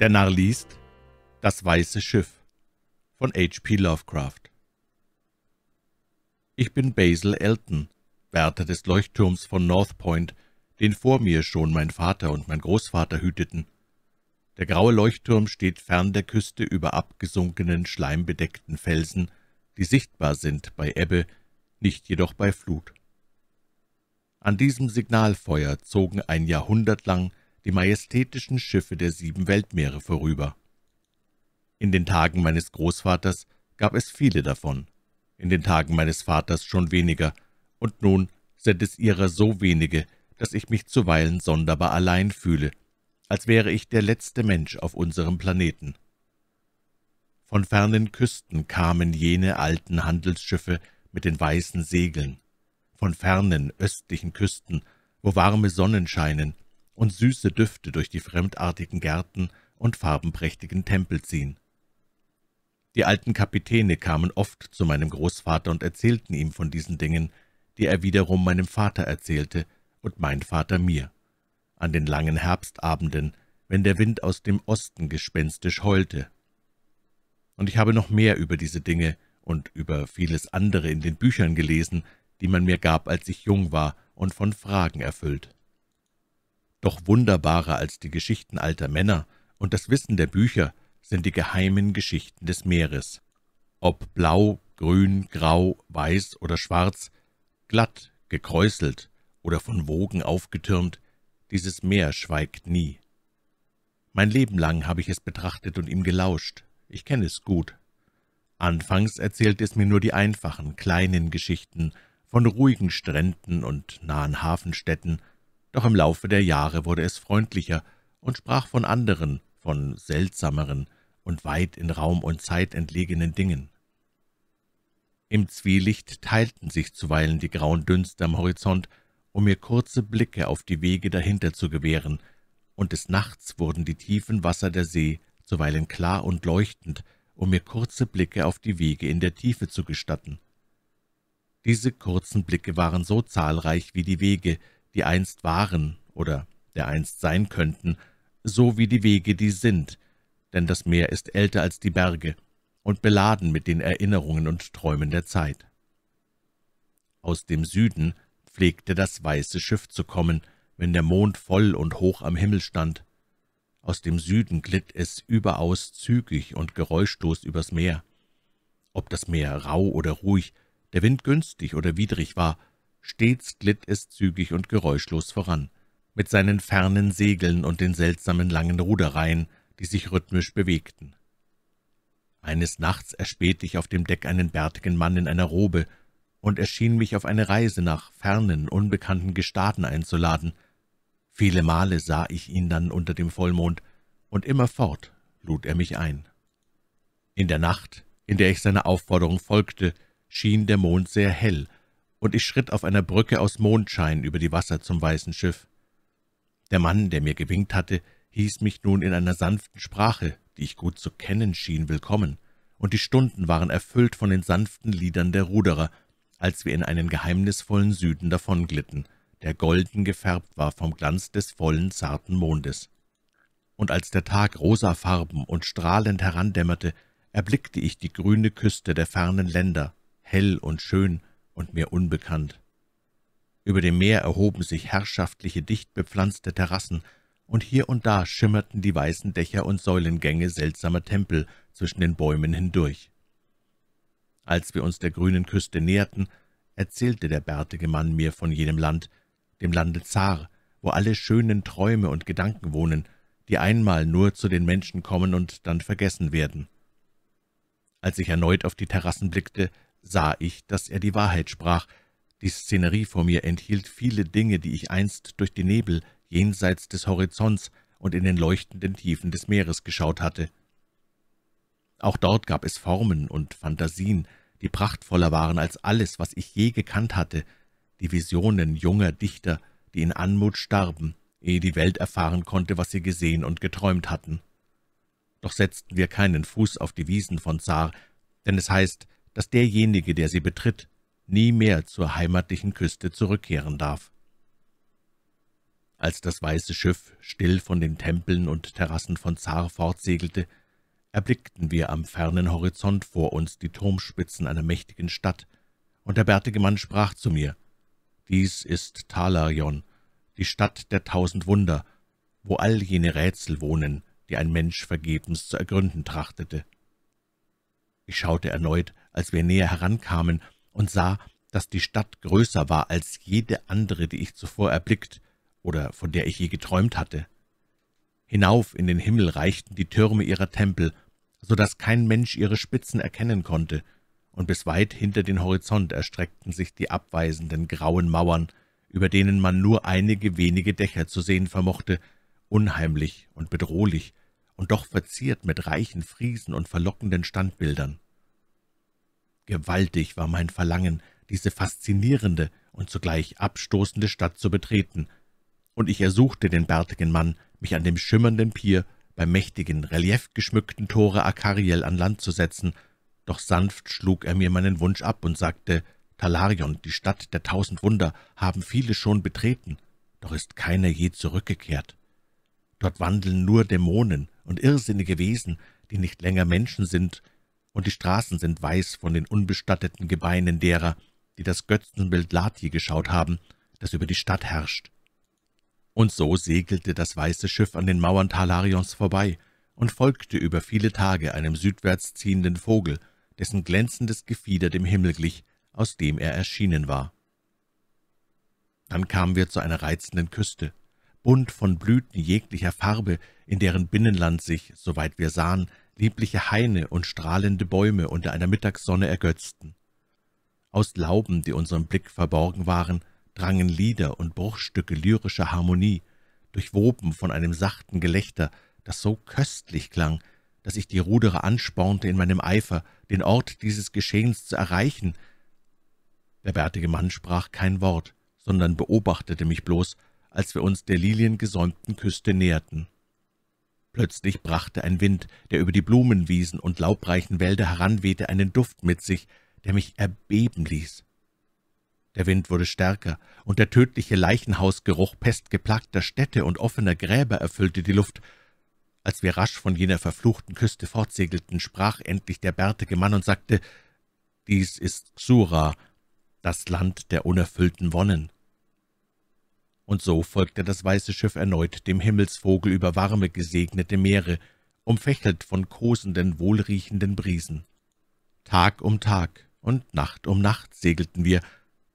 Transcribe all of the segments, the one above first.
Der Narr liest Das weiße Schiff von H.P. Lovecraft Ich bin Basil Elton, Wärter des Leuchtturms von North Point, den vor mir schon mein Vater und mein Großvater hüteten. Der graue Leuchtturm steht fern der Küste über abgesunkenen, schleimbedeckten Felsen, die sichtbar sind bei Ebbe, nicht jedoch bei Flut. An diesem Signalfeuer zogen ein Jahrhundert lang die majestätischen Schiffe der sieben Weltmeere vorüber. In den Tagen meines Großvaters gab es viele davon, in den Tagen meines Vaters schon weniger, und nun sind es ihrer so wenige, dass ich mich zuweilen sonderbar allein fühle, als wäre ich der letzte Mensch auf unserem Planeten. Von fernen Küsten kamen jene alten Handelsschiffe mit den weißen Segeln, von fernen östlichen Küsten, wo warme Sonnen scheinen, und süße Düfte durch die fremdartigen Gärten und farbenprächtigen Tempel ziehen. Die alten Kapitäne kamen oft zu meinem Großvater und erzählten ihm von diesen Dingen, die er wiederum meinem Vater erzählte und mein Vater mir. An den langen Herbstabenden, wenn der Wind aus dem Osten gespenstisch heulte. Und ich habe noch mehr über diese Dinge und über vieles andere in den Büchern gelesen, die man mir gab, als ich jung war und von Fragen erfüllt. Doch wunderbarer als die Geschichten alter Männer und das Wissen der Bücher sind die geheimen Geschichten des Meeres. Ob blau, grün, grau, weiß oder schwarz, glatt, gekräuselt oder von Wogen aufgetürmt, dieses Meer schweigt nie. Mein Leben lang habe ich es betrachtet und ihm gelauscht. Ich kenne es gut. Anfangs erzählte es mir nur die einfachen, kleinen Geschichten von ruhigen Stränden und nahen Hafenstädten, doch im Laufe der Jahre wurde es freundlicher und sprach von anderen, von seltsameren und weit in Raum und Zeit entlegenen Dingen. Im Zwielicht teilten sich zuweilen die grauen Dünste am Horizont, um mir kurze Blicke auf die Wege dahinter zu gewähren, und des Nachts wurden die tiefen Wasser der See zuweilen klar und leuchtend, um mir kurze Blicke auf die Wege in der Tiefe zu gestatten. Diese kurzen Blicke waren so zahlreich wie die Wege, die einst waren oder der einst sein könnten, so wie die Wege, die sind, denn das Meer ist älter als die Berge und beladen mit den Erinnerungen und Träumen der Zeit. Aus dem Süden pflegte das weiße Schiff zu kommen, wenn der Mond voll und hoch am Himmel stand. Aus dem Süden glitt es überaus zügig und geräuschlos übers Meer. Ob das Meer rau oder ruhig, der Wind günstig oder widrig war, Stets glitt es zügig und geräuschlos voran, mit seinen fernen Segeln und den seltsamen langen Rudereien, die sich rhythmisch bewegten. Eines Nachts erspähte ich auf dem Deck einen bärtigen Mann in einer Robe und erschien mich auf eine Reise nach fernen, unbekannten Gestaden einzuladen. Viele Male sah ich ihn dann unter dem Vollmond, und immerfort lud er mich ein. In der Nacht, in der ich seiner Aufforderung folgte, schien der Mond sehr hell und ich schritt auf einer Brücke aus Mondschein über die Wasser zum weißen Schiff. Der Mann, der mir gewinkt hatte, hieß mich nun in einer sanften Sprache, die ich gut zu kennen schien, willkommen, und die Stunden waren erfüllt von den sanften Liedern der Ruderer, als wir in einen geheimnisvollen Süden davonglitten, der golden gefärbt war vom Glanz des vollen, zarten Mondes. Und als der Tag rosafarben und strahlend herandämmerte, erblickte ich die grüne Küste der fernen Länder, hell und schön, und mir unbekannt. Über dem Meer erhoben sich herrschaftliche, dicht bepflanzte Terrassen, und hier und da schimmerten die weißen Dächer und Säulengänge seltsamer Tempel zwischen den Bäumen hindurch. Als wir uns der grünen Küste näherten, erzählte der bärtige Mann mir von jenem Land, dem Lande Zar, wo alle schönen Träume und Gedanken wohnen, die einmal nur zu den Menschen kommen und dann vergessen werden. Als ich erneut auf die Terrassen blickte, sah ich, dass er die Wahrheit sprach. Die Szenerie vor mir enthielt viele Dinge, die ich einst durch den Nebel jenseits des Horizonts und in den leuchtenden Tiefen des Meeres geschaut hatte. Auch dort gab es Formen und Phantasien, die prachtvoller waren als alles, was ich je gekannt hatte, die Visionen junger Dichter, die in Anmut starben, ehe die Welt erfahren konnte, was sie gesehen und geträumt hatten. Doch setzten wir keinen Fuß auf die Wiesen von Zar, denn es heißt, dass derjenige, der sie betritt, nie mehr zur heimatlichen Küste zurückkehren darf. Als das weiße Schiff still von den Tempeln und Terrassen von Zar fortsegelte, erblickten wir am fernen Horizont vor uns die Turmspitzen einer mächtigen Stadt, und der bärtige Mann sprach zu mir, »Dies ist Talarion, die Stadt der tausend Wunder, wo all jene Rätsel wohnen, die ein Mensch vergebens zu ergründen trachtete.« Ich schaute erneut, als wir näher herankamen, und sah, dass die Stadt größer war als jede andere, die ich zuvor erblickt oder von der ich je geträumt hatte. Hinauf in den Himmel reichten die Türme ihrer Tempel, so daß kein Mensch ihre Spitzen erkennen konnte, und bis weit hinter den Horizont erstreckten sich die abweisenden grauen Mauern, über denen man nur einige wenige Dächer zu sehen vermochte, unheimlich und bedrohlich und doch verziert mit reichen Friesen und verlockenden Standbildern. Gewaltig war mein Verlangen, diese faszinierende und zugleich abstoßende Stadt zu betreten, und ich ersuchte den bärtigen Mann, mich an dem schimmernden Pier beim mächtigen, reliefgeschmückten Tore Akariel an Land zu setzen, doch sanft schlug er mir meinen Wunsch ab und sagte, Talarion, die Stadt der tausend Wunder, haben viele schon betreten, doch ist keiner je zurückgekehrt. Dort wandeln nur Dämonen und irrsinnige Wesen, die nicht länger Menschen sind, und die Straßen sind weiß von den unbestatteten Gebeinen derer, die das Götzenbild Lati geschaut haben, das über die Stadt herrscht. Und so segelte das weiße Schiff an den Mauern Talarions vorbei und folgte über viele Tage einem südwärts ziehenden Vogel, dessen glänzendes Gefieder dem Himmel glich, aus dem er erschienen war. Dann kamen wir zu einer reizenden Küste, bunt von Blüten jeglicher Farbe, in deren Binnenland sich, soweit wir sahen, liebliche Haine und strahlende Bäume unter einer Mittagssonne ergötzten. Aus Lauben, die unserem Blick verborgen waren, drangen Lieder und Bruchstücke lyrischer Harmonie, durchwoben von einem sachten Gelächter, das so köstlich klang, dass ich die Ruderer anspornte, in meinem Eifer den Ort dieses Geschehens zu erreichen. Der bärtige Mann sprach kein Wort, sondern beobachtete mich bloß, als wir uns der liliengesäumten Küste näherten. Plötzlich brachte ein Wind, der über die Blumenwiesen und laubreichen Wälder heranwehte, einen Duft mit sich, der mich erbeben ließ. Der Wind wurde stärker, und der tödliche Leichenhausgeruch pestgeplagter Städte und offener Gräber erfüllte die Luft. Als wir rasch von jener verfluchten Küste fortsegelten, sprach endlich der bärtige Mann und sagte, »Dies ist Xura, das Land der unerfüllten Wonnen und so folgte das weiße Schiff erneut dem Himmelsvogel über warme, gesegnete Meere, umfächelt von kosenden, wohlriechenden Briesen. Tag um Tag und Nacht um Nacht segelten wir,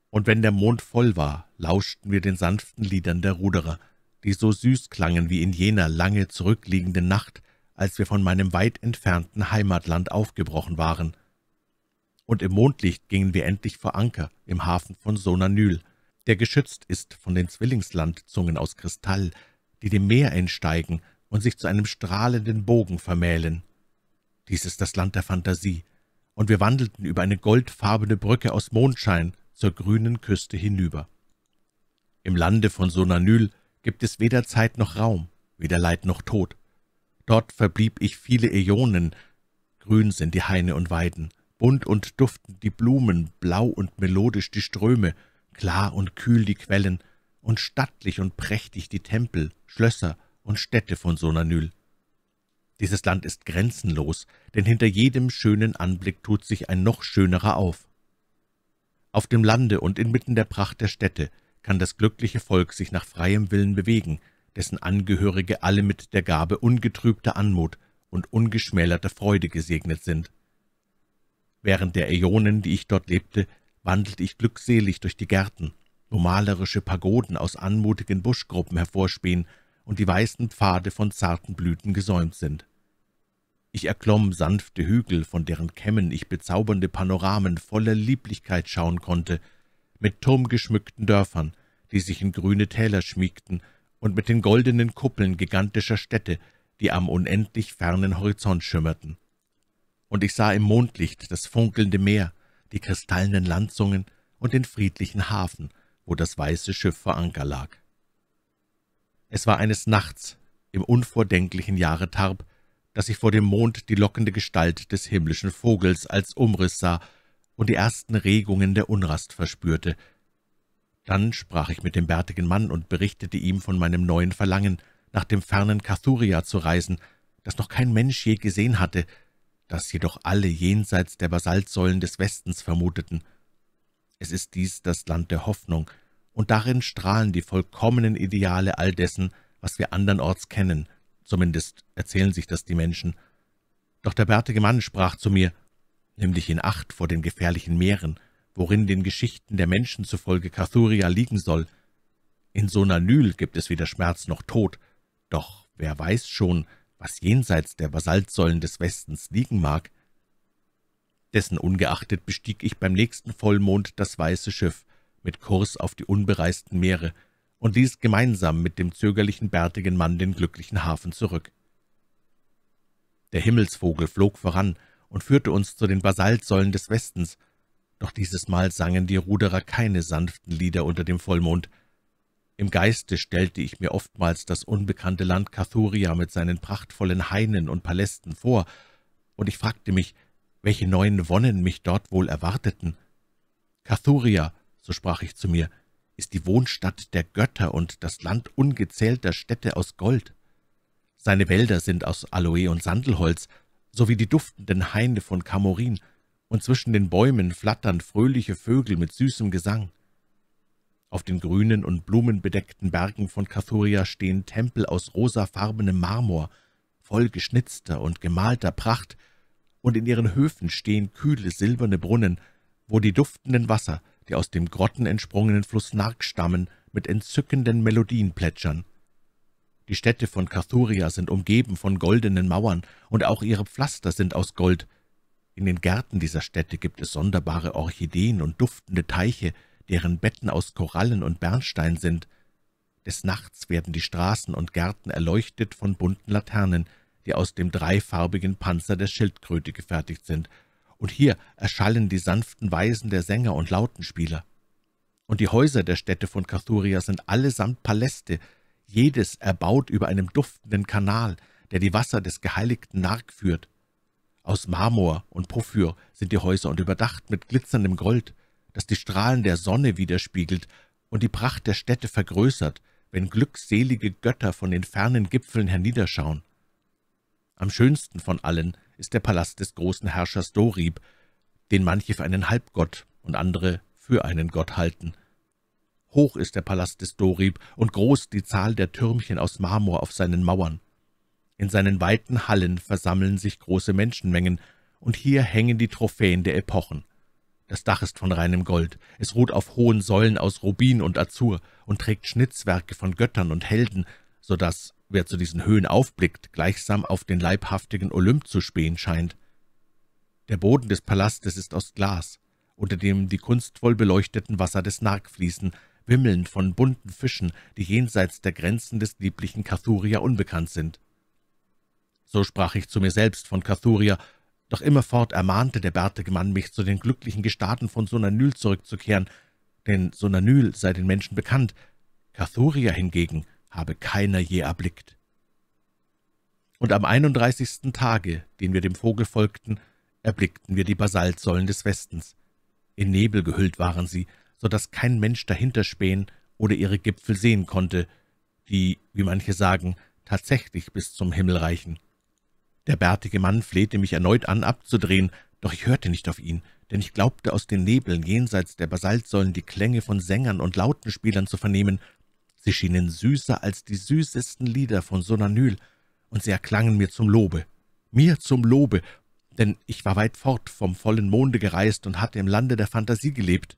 und wenn der Mond voll war, lauschten wir den sanften Liedern der Ruderer, die so süß klangen wie in jener lange zurückliegenden Nacht, als wir von meinem weit entfernten Heimatland aufgebrochen waren. Und im Mondlicht gingen wir endlich vor Anker im Hafen von Sonanyl, der geschützt ist von den Zwillingslandzungen aus Kristall, die dem Meer entsteigen und sich zu einem strahlenden Bogen vermählen. Dies ist das Land der Fantasie, und wir wandelten über eine goldfarbene Brücke aus Mondschein zur grünen Küste hinüber. Im Lande von Sonanyl gibt es weder Zeit noch Raum, weder Leid noch Tod. Dort verblieb ich viele Äonen. Grün sind die Haine und Weiden, bunt und duftend die Blumen, blau und melodisch die Ströme, klar und kühl die Quellen und stattlich und prächtig die Tempel, Schlösser und Städte von Sonanyl. Dieses Land ist grenzenlos, denn hinter jedem schönen Anblick tut sich ein noch schönerer auf. Auf dem Lande und inmitten der Pracht der Städte kann das glückliche Volk sich nach freiem Willen bewegen, dessen Angehörige alle mit der Gabe ungetrübter Anmut und ungeschmälerter Freude gesegnet sind. Während der Äonen, die ich dort lebte, wandelte ich glückselig durch die Gärten, wo malerische Pagoden aus anmutigen Buschgruppen hervorspähen und die weißen Pfade von zarten Blüten gesäumt sind. Ich erklomm sanfte Hügel, von deren Kämmen ich bezaubernde Panoramen voller Lieblichkeit schauen konnte, mit turmgeschmückten Dörfern, die sich in grüne Täler schmiegten, und mit den goldenen Kuppeln gigantischer Städte, die am unendlich fernen Horizont schimmerten. Und ich sah im Mondlicht das funkelnde Meer, die kristallenen Landzungen und den friedlichen Hafen, wo das weiße Schiff vor Anker lag. Es war eines Nachts, im unvordenklichen Jahre Tarp, dass ich vor dem Mond die lockende Gestalt des himmlischen Vogels als Umriss sah und die ersten Regungen der Unrast verspürte. Dann sprach ich mit dem bärtigen Mann und berichtete ihm von meinem neuen Verlangen, nach dem fernen Kathuria zu reisen, das noch kein Mensch je gesehen hatte, das jedoch alle jenseits der Basaltsäulen des Westens vermuteten. Es ist dies das Land der Hoffnung, und darin strahlen die vollkommenen Ideale all dessen, was wir andernorts kennen, zumindest erzählen sich das die Menschen. Doch der bärtige Mann sprach zu mir, nämlich in Acht vor den gefährlichen Meeren, worin den Geschichten der Menschen zufolge Carthuria liegen soll. In Sonanyl gibt es weder Schmerz noch Tod, doch wer weiß schon, was jenseits der Basaltsäulen des Westens liegen mag. Dessen ungeachtet bestieg ich beim nächsten Vollmond das weiße Schiff mit Kurs auf die unbereisten Meere und ließ gemeinsam mit dem zögerlichen, bärtigen Mann den glücklichen Hafen zurück. Der Himmelsvogel flog voran und führte uns zu den Basaltsäulen des Westens, doch dieses Mal sangen die Ruderer keine sanften Lieder unter dem Vollmond, im Geiste stellte ich mir oftmals das unbekannte Land Kathuria mit seinen prachtvollen Hainen und Palästen vor, und ich fragte mich, welche neuen Wonnen mich dort wohl erwarteten. Kathuria, so sprach ich zu mir, ist die Wohnstadt der Götter und das Land ungezählter Städte aus Gold. Seine Wälder sind aus Aloe und Sandelholz, sowie die duftenden Haine von Kamorin, und zwischen den Bäumen flattern fröhliche Vögel mit süßem Gesang. Auf den grünen und blumenbedeckten Bergen von Kathuria stehen Tempel aus rosafarbenem Marmor, voll geschnitzter und gemalter Pracht, und in ihren Höfen stehen kühle silberne Brunnen, wo die duftenden Wasser, die aus dem Grotten entsprungenen Fluss Nark stammen, mit entzückenden Melodien plätschern. Die Städte von Kathuria sind umgeben von goldenen Mauern, und auch ihre Pflaster sind aus Gold. In den Gärten dieser Städte gibt es sonderbare Orchideen und duftende Teiche, deren Betten aus Korallen und Bernstein sind. Des Nachts werden die Straßen und Gärten erleuchtet von bunten Laternen, die aus dem dreifarbigen Panzer der Schildkröte gefertigt sind, und hier erschallen die sanften Weisen der Sänger und Lautenspieler. Und die Häuser der Städte von Kathuria sind allesamt Paläste, jedes erbaut über einem duftenden Kanal, der die Wasser des geheiligten Narg führt. Aus Marmor und Porphyr sind die Häuser und überdacht mit glitzerndem Gold, das die Strahlen der Sonne widerspiegelt und die Pracht der Städte vergrößert, wenn glückselige Götter von den fernen Gipfeln herniederschauen. Am schönsten von allen ist der Palast des großen Herrschers Dorib, den manche für einen Halbgott und andere für einen Gott halten. Hoch ist der Palast des Dorib und groß die Zahl der Türmchen aus Marmor auf seinen Mauern. In seinen weiten Hallen versammeln sich große Menschenmengen, und hier hängen die Trophäen der Epochen – das Dach ist von reinem Gold, es ruht auf hohen Säulen aus Rubin und Azur und trägt Schnitzwerke von Göttern und Helden, so dass, wer zu diesen Höhen aufblickt, gleichsam auf den leibhaftigen Olymp zu spähen scheint. Der Boden des Palastes ist aus Glas, unter dem die kunstvoll beleuchteten Wasser des Narg fließen, wimmeln von bunten Fischen, die jenseits der Grenzen des lieblichen Kathuria unbekannt sind. So sprach ich zu mir selbst von Kathuria doch immerfort ermahnte der bärtige Mann mich, zu den glücklichen Gestaden von Sonanyl zurückzukehren, denn Sonanyl sei den Menschen bekannt, Kathuria hingegen habe keiner je erblickt. Und am 31. Tage, den wir dem Vogel folgten, erblickten wir die Basaltsäulen des Westens. In Nebel gehüllt waren sie, so daß kein Mensch dahinter spähen oder ihre Gipfel sehen konnte, die, wie manche sagen, tatsächlich bis zum Himmel reichen. Der bärtige Mann flehte mich erneut an, abzudrehen, doch ich hörte nicht auf ihn, denn ich glaubte aus den Nebeln jenseits der Basaltsäulen die Klänge von Sängern und Lautenspielern zu vernehmen. Sie schienen süßer als die süßesten Lieder von Sonanyl, und sie erklangen mir zum Lobe. Mir zum Lobe, denn ich war weit fort vom vollen Monde gereist und hatte im Lande der Fantasie gelebt.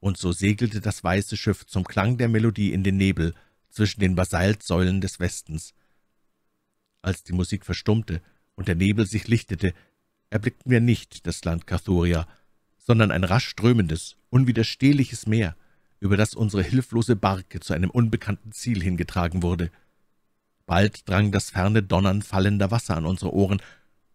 Und so segelte das weiße Schiff zum Klang der Melodie in den Nebel zwischen den Basaltsäulen des Westens als die Musik verstummte und der Nebel sich lichtete, erblickten wir nicht das Land Kathuria, sondern ein rasch strömendes, unwiderstehliches Meer, über das unsere hilflose Barke zu einem unbekannten Ziel hingetragen wurde. Bald drang das ferne Donnern fallender Wasser an unsere Ohren,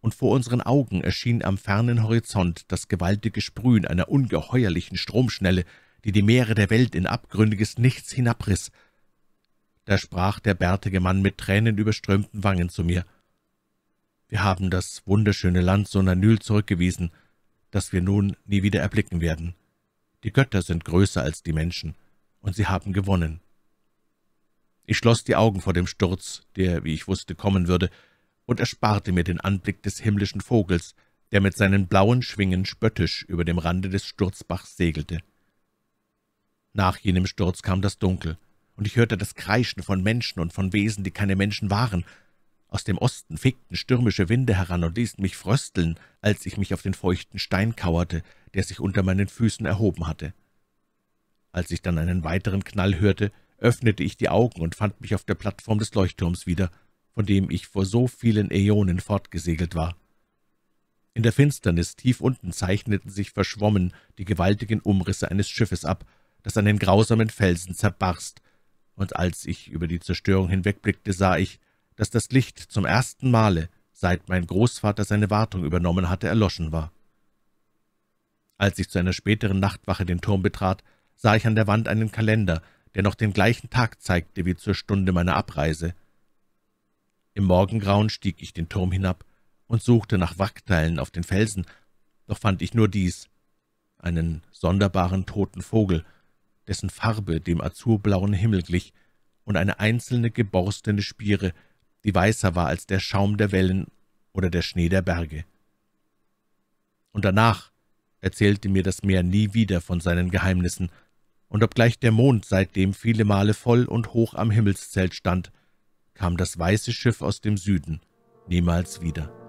und vor unseren Augen erschien am fernen Horizont das gewaltige Sprühen einer ungeheuerlichen Stromschnelle, die die Meere der Welt in abgründiges Nichts hinabriss, da sprach der bärtige Mann mit tränenüberströmten Wangen zu mir. »Wir haben das wunderschöne Land Sonanyl zurückgewiesen, das wir nun nie wieder erblicken werden. Die Götter sind größer als die Menschen, und sie haben gewonnen.« Ich schloss die Augen vor dem Sturz, der, wie ich wusste, kommen würde, und ersparte mir den Anblick des himmlischen Vogels, der mit seinen blauen Schwingen spöttisch über dem Rande des Sturzbachs segelte. Nach jenem Sturz kam das Dunkel, und ich hörte das Kreischen von Menschen und von Wesen, die keine Menschen waren. Aus dem Osten fegten stürmische Winde heran und ließen mich frösteln, als ich mich auf den feuchten Stein kauerte, der sich unter meinen Füßen erhoben hatte. Als ich dann einen weiteren Knall hörte, öffnete ich die Augen und fand mich auf der Plattform des Leuchtturms wieder, von dem ich vor so vielen Äonen fortgesegelt war. In der Finsternis tief unten zeichneten sich verschwommen die gewaltigen Umrisse eines Schiffes ab, das an den grausamen Felsen zerbarst und als ich über die Zerstörung hinwegblickte, sah ich, dass das Licht zum ersten Male, seit mein Großvater seine Wartung übernommen hatte, erloschen war. Als ich zu einer späteren Nachtwache den Turm betrat, sah ich an der Wand einen Kalender, der noch den gleichen Tag zeigte wie zur Stunde meiner Abreise. Im Morgengrauen stieg ich den Turm hinab und suchte nach Wackteilen auf den Felsen, doch fand ich nur dies, einen sonderbaren toten Vogel, dessen Farbe dem azurblauen Himmel glich, und eine einzelne geborstene Spiere, die weißer war als der Schaum der Wellen oder der Schnee der Berge. Und danach erzählte mir das Meer nie wieder von seinen Geheimnissen, und obgleich der Mond seitdem viele Male voll und hoch am Himmelszelt stand, kam das weiße Schiff aus dem Süden niemals wieder.